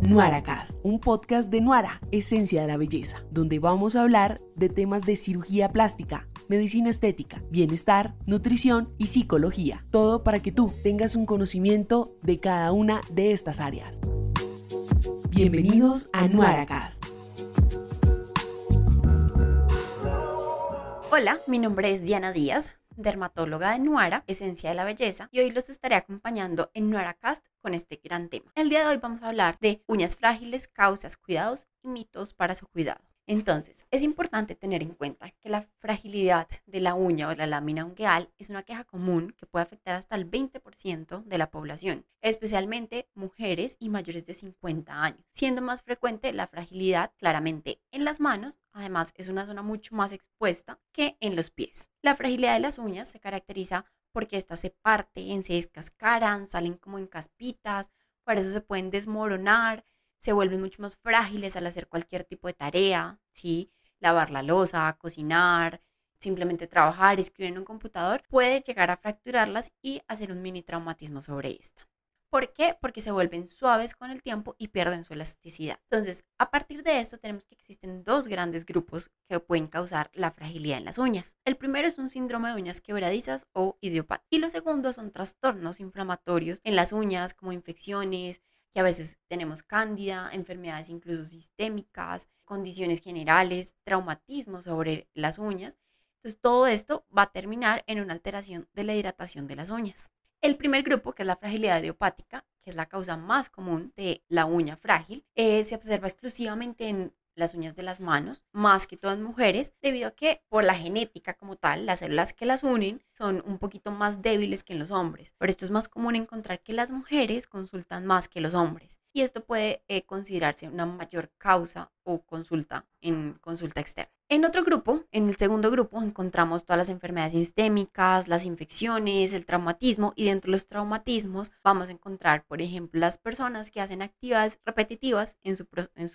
Nuaracast, un podcast de Nuara, Esencia de la Belleza, donde vamos a hablar de temas de cirugía plástica, medicina estética, bienestar, nutrición y psicología. Todo para que tú tengas un conocimiento de cada una de estas áreas. Bienvenidos a Nuaracast. Hola, mi nombre es Diana Díaz, dermatóloga de Nuara, Esencia de la Belleza, y hoy los estaré acompañando en Nuara Cast con este gran tema. El día de hoy vamos a hablar de uñas frágiles, causas, cuidados y mitos para su cuidado. Entonces, es importante tener en cuenta que la fragilidad de la uña o la lámina ungueal es una queja común que puede afectar hasta el 20% de la población, especialmente mujeres y mayores de 50 años, siendo más frecuente la fragilidad claramente en las manos, además es una zona mucho más expuesta que en los pies. La fragilidad de las uñas se caracteriza porque éstas se parten, se descascaran, salen como en caspitas, por eso se pueden desmoronar, se vuelven mucho más frágiles al hacer cualquier tipo de tarea, si Lavar la losa, cocinar, simplemente trabajar, escribir en un computador, puede llegar a fracturarlas y hacer un mini traumatismo sobre esta. ¿Por qué? Porque se vuelven suaves con el tiempo y pierden su elasticidad. Entonces, a partir de esto tenemos que existen dos grandes grupos que pueden causar la fragilidad en las uñas. El primero es un síndrome de uñas quebradizas o idiopatía. Y lo segundo son trastornos inflamatorios en las uñas como infecciones, que a veces tenemos cándida, enfermedades incluso sistémicas, condiciones generales, traumatismo sobre las uñas. Entonces todo esto va a terminar en una alteración de la hidratación de las uñas. El primer grupo, que es la fragilidad idiopática, que es la causa más común de la uña frágil, eh, se observa exclusivamente en las uñas de las manos, más que todas mujeres, debido a que por la genética como tal, las células que las unen son un poquito más débiles que en los hombres. Pero esto es más común encontrar que las mujeres consultan más que los hombres. Y esto puede eh, considerarse una mayor causa o consulta en consulta externa. En otro grupo, en el segundo grupo, encontramos todas las enfermedades sistémicas, las infecciones, el traumatismo y dentro de los traumatismos vamos a encontrar, por ejemplo, las personas que hacen actividades repetitivas en su,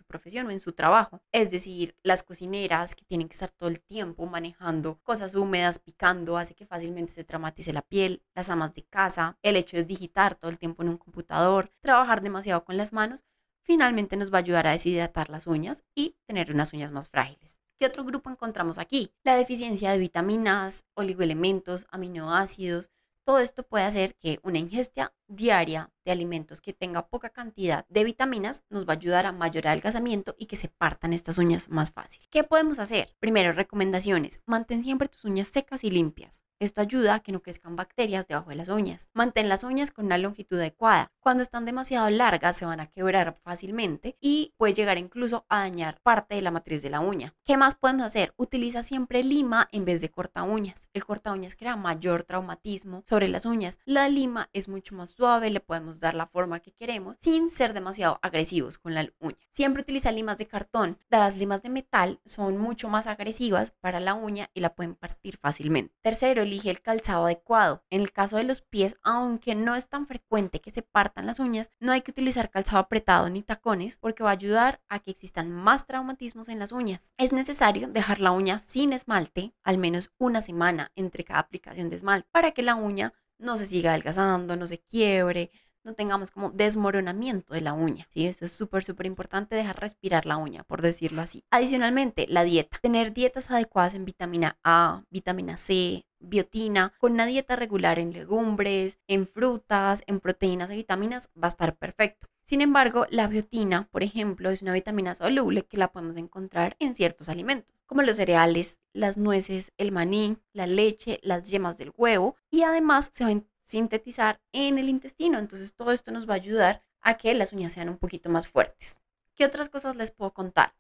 profesión o en su trabajo, es decir, las cocineras que tienen que estar todo el tiempo manejando cosas húmedas, picando, hace que fácilmente se traumatice la piel, las amas de casa, el hecho de digitar todo el tiempo en un computador, trabajar demasiado con las manos, finalmente nos va a ayudar a deshidratar las uñas y tener unas uñas más frágiles. ¿Qué otro grupo encontramos aquí? La deficiencia de vitaminas, oligoelementos, aminoácidos. Todo esto puede hacer que una ingesta diaria de alimentos que tenga poca cantidad de vitaminas nos va a ayudar a mayor adelgazamiento y que se partan estas uñas más fácil. ¿Qué podemos hacer? Primero, recomendaciones. Mantén siempre tus uñas secas y limpias. Esto ayuda a que no crezcan bacterias debajo de las uñas. Mantén las uñas con una longitud adecuada. Cuando están demasiado largas se van a quebrar fácilmente y puede llegar incluso a dañar parte de la matriz de la uña. ¿Qué más podemos hacer? Utiliza siempre lima en vez de corta uñas. El corta uñas crea mayor traumatismo sobre las uñas. La lima es mucho más suave, le podemos dar la forma que queremos sin ser demasiado agresivos con la uña. Siempre utiliza limas de cartón. Las limas de metal son mucho más agresivas para la uña y la pueden partir fácilmente. Tercero, elige el calzado adecuado. En el caso de los pies, aunque no es tan frecuente que se partan las uñas, no hay que utilizar calzado apretado ni tacones porque va a ayudar a que existan más traumatismos en las uñas. Es necesario dejar la uña sin esmalte al menos una semana entre cada aplicación de esmalte para que la uña no se siga adelgazando, no se quiebre, no tengamos como desmoronamiento de la uña. ¿sí? Eso es súper, súper importante, dejar respirar la uña, por decirlo así. Adicionalmente, la dieta. Tener dietas adecuadas en vitamina A, vitamina C, biotina, con una dieta regular en legumbres, en frutas, en proteínas y vitaminas, va a estar perfecto. Sin embargo, la biotina, por ejemplo, es una vitamina soluble que la podemos encontrar en ciertos alimentos, como los cereales, las nueces, el maní, la leche, las yemas del huevo, y además se va a sintetizar en el intestino. Entonces, todo esto nos va a ayudar a que las uñas sean un poquito más fuertes. ¿Qué otras cosas les puedo contar?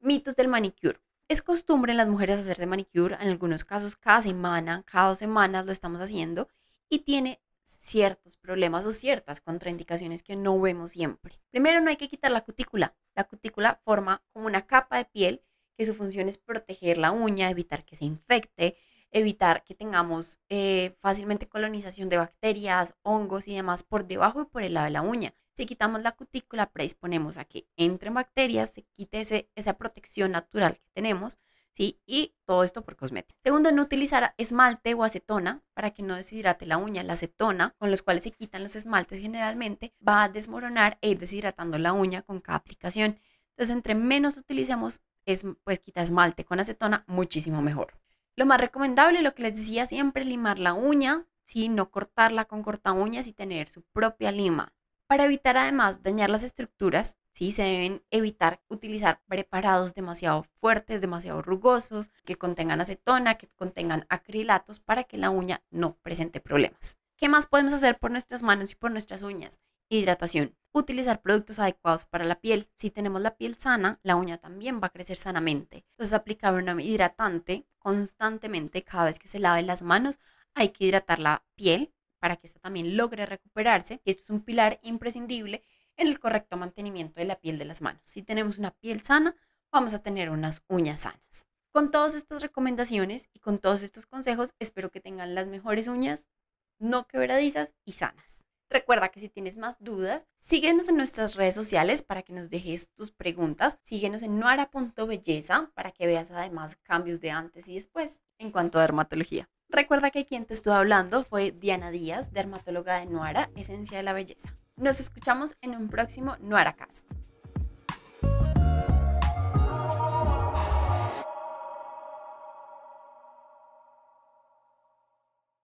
Mitos del manicure. Es costumbre en las mujeres hacerse manicure, en algunos casos cada semana, cada dos semanas lo estamos haciendo y tiene ciertos problemas o ciertas contraindicaciones que no vemos siempre. Primero, no hay que quitar la cutícula. La cutícula forma como una capa de piel que su función es proteger la uña, evitar que se infecte, evitar que tengamos eh, fácilmente colonización de bacterias, hongos y demás por debajo y por el lado de la uña. Si quitamos la cutícula, predisponemos a que entren bacterias, se quite esa protección natural que tenemos y todo esto por cosmética. Segundo, no utilizar esmalte o acetona para que no deshidrate la uña. La acetona, con los cuales se quitan los esmaltes generalmente, va a desmoronar e ir deshidratando la uña con cada aplicación. Entonces, entre menos utilicemos, es, pues quita esmalte con acetona, muchísimo mejor. Lo más recomendable, lo que les decía siempre, limar la uña, no cortarla con corta uñas y tener su propia lima. Para evitar además dañar las estructuras, ¿sí? se deben evitar utilizar preparados demasiado fuertes, demasiado rugosos, que contengan acetona, que contengan acrilatos para que la uña no presente problemas. ¿Qué más podemos hacer por nuestras manos y por nuestras uñas? Hidratación. Utilizar productos adecuados para la piel. Si tenemos la piel sana, la uña también va a crecer sanamente. Entonces aplicar un hidratante constantemente cada vez que se lave las manos. Hay que hidratar la piel para que ésta también logre recuperarse. esto es un pilar imprescindible en el correcto mantenimiento de la piel de las manos. Si tenemos una piel sana, vamos a tener unas uñas sanas. Con todas estas recomendaciones y con todos estos consejos, espero que tengan las mejores uñas, no quebradizas y sanas. Recuerda que si tienes más dudas, síguenos en nuestras redes sociales para que nos dejes tus preguntas. Síguenos en noara.belleza para que veas además cambios de antes y después en cuanto a dermatología. Recuerda que quien te estuvo hablando fue Diana Díaz, dermatóloga de Nuara, Esencia de la Belleza. Nos escuchamos en un próximo Cast.